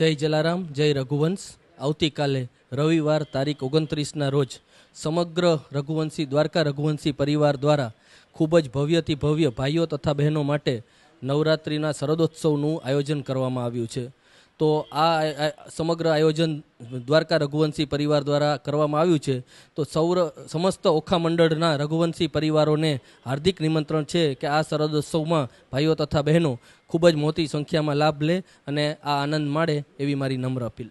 જય જલારામ જય રઘુવંશ આવતીકાલે રવિવાર તારીખ ઓગણત્રીસના રોજ સમગ્ર રઘુવંશી દ્વારકા રઘુવંશી પરિવાર દ્વારા ખૂબ જ ભવ્યથી ભવ્ય ભાઈઓ તથા બહેનો માટે નવરાત્રિના શરદોત્સવનું આયોજન કરવામાં આવ્યું છે તો આ સમગ્ર આયોજન દ્વારકા રઘુવંશી પરિવાર દ્વારા કરવામાં આવ્યું છે તો સૌર સમસ્ત ઓખા મંડળના રઘુવંશી પરિવારોને હાર્દિક નિમંત્રણ છે કે આ શરદોત્સવમાં ભાઈઓ તથા બહેનો ખૂબ જ મોટી સંખ્યામાં લાભ લે અને આ આનંદ માણે એવી મારી નમ્ર અપીલ